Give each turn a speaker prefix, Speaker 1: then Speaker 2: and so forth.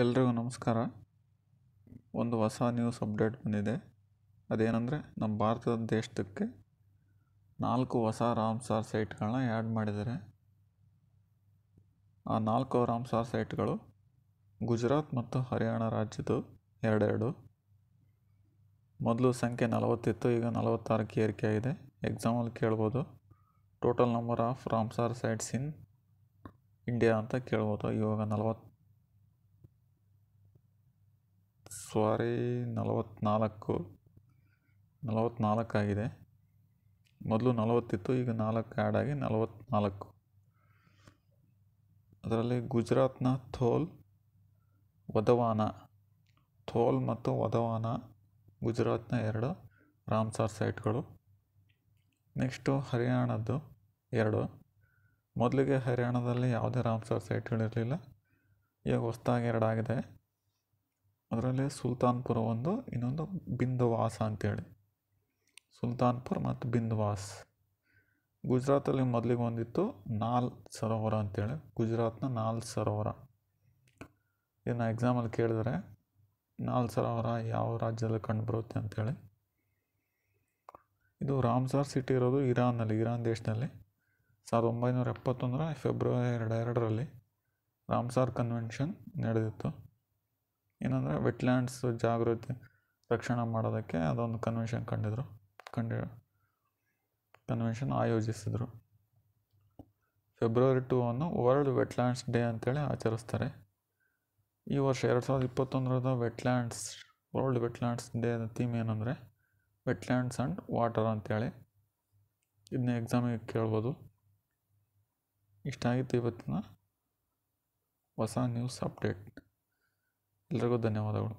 Speaker 1: ಎಲ್ರಿಗೂ ನಮಸ್ಕಾರ ಒಂದು ಹೊಸ ನ್ಯೂಸ್ ಅಪ್ಡೇಟ್ ಬಂದಿದೆ ಅದೇನೆಂದರೆ ನಮ್ಮ ಭಾರತದ ದೇಶಕ್ಕೆ ನಾಲ್ಕು ಹೊಸ ರಾಮ್ಸಾರ್ ಸೈಟ್ಗಳನ್ನ ಆ್ಯಡ್ ಮಾಡಿದ್ದಾರೆ ಆ ನಾಲ್ಕು ರಾಮ್ಸಾರ್ ಸೈಟ್ಗಳು ಗುಜರಾತ್ ಮತ್ತು ಹರಿಯಾಣ ರಾಜ್ಯದ್ದು ಎರಡೆರಡು ಮೊದಲು ಸಂಖ್ಯೆ ನಲವತ್ತಿತ್ತು ಈಗ ನಲವತ್ತಾರಕ್ಕೆ ಏರಿಕೆ ಆಗಿದೆ ಎಕ್ಸಾಮಲ್ಲಿ ಕೇಳ್ಬೋದು total number of Ramsar sites in India ಅಂತ ಕೇಳ್ಬೋದು ಇವಾಗ ನಲವತ್ತು ಸಾರಿ ನಲವತ್ತ್ನಾಲ್ಕು ನಲವತ್ತ್ನಾಲ್ಕಾಗಿದೆ ಮೊದಲು ನಲವತ್ತಿತ್ತು ಈಗ ನಾಲ್ಕು ಆಗಿ ನಲವತ್ತ್ನಾಲ್ಕು ಅದರಲ್ಲಿ ಗುಜರಾತ್ನ ಥೋಲ್ ವಧವಾನ ಥೋಲ್ ಮತ್ತು ವಧವಾನ ಗುಜರಾತ್ನ ಎರಡು ರಾಮ್ಸಾರ್ ಸೈಟ್ಗಳು ನೆಕ್ಸ್ಟು ಹರಿಯಾಣದ್ದು ಎರಡು ಮೊದಲಿಗೆ ಹರಿಯಾಣದಲ್ಲಿ ಯಾವುದೇ ರಾಮ್ಸಾರ್ ಸೈಟ್ಗಳಿರಲಿಲ್ಲ ಈಗ ಹೊಸ್ದಾಗಿ ಎರಡಾಗಿದೆ ಅದರಲ್ಲೇ ಸುಲ್ತಾನ್ಪುರ ಒಂದು ಇನ್ನೊಂದು ಬಿಂದುವಾಸ ಅಂತೇಳಿ ಸುಲ್ತಾನ್ಪುರ್ ಮತ್ತು ಬಿಂದುವಾಸ್ ಗುಜರಾತಲ್ಲಿ ಮೊದಲಿಗೆ ಒಂದಿತ್ತು ನಾಲ್ ಸರೋವರ ಅಂತೇಳಿ ಗುಜರಾತ್ನ ನಾಲ್ ಸರೋವರ ಇದನ್ನು ಎಕ್ಸಾಮಲ್ಲಿ ಕೇಳಿದರೆ ನಾಲ್ ಸರೋವರ ಯಾವ ರಾಜ್ಯದಲ್ಲಿ ಕಂಡುಬರುತ್ತೆ ಅಂಥೇಳಿ ಇದು ರಾಮ್ಸಾರ್ ಸಿಟಿ ಇರೋದು ಇರಾನ್ನಲ್ಲಿ ಇರಾನ್ ದೇಶದಲ್ಲಿ ಸಾವಿರದ ಒಂಬೈನೂರ ಎಪ್ಪತ್ತೊಂದರ ಫೆಬ್ರವರಿ ಎರಡು ಎರಡರಲ್ಲಿ ರಾಮ್ಸಾರ್ ಕನ್ವೆನ್ಷನ್ ನಡೆದಿತ್ತು ಏನಂದರೆ ವೆಟ್ಲ್ಯಾಂಡ್ಸ್ ಜಾಗೃತಿ ರಕ್ಷಣೆ ಮಾಡೋದಕ್ಕೆ ಅದೊಂದು ಕನ್ವೆನ್ಷನ್ ಕಂಡಿದ್ರು ಕಂಡಿ ಕನ್ವೆನ್ಷನ್ ಆಯೋಜಿಸಿದರು ಫೆಬ್ರವರಿ ಟೂ ಅನ್ನು ವರ್ಲ್ಡ್ ವೆಟ್ಲ್ಯಾಂಡ್ಸ್ ಡೇ ಅಂತೇಳಿ ಆಚರಿಸ್ತಾರೆ ಈ ವರ್ಷ ಎರಡು ಸಾವಿರದ ಇಪ್ಪತ್ತೊಂದರದ wetlands world wetlands day theme ಏನಂದರೆ ವೆಟ್ಲ್ಯಾಂಡ್ಸ್ ಆ್ಯಂಡ್ ವಾಟರ್ ಅಂತೇಳಿ ಇದನ್ನ ಎಕ್ಸಾಮಿಗೆ ಕೇಳ್ಬೋದು ಇಷ್ಟಾಗಿತ್ತು ಇವತ್ತಿನ ಹೊಸ ನ್ಯೂಸ್ ಅಪ್ಡೇಟ್ ಎಲ್ರಿಗೂ ಧನ್ಯವಾದಗಳು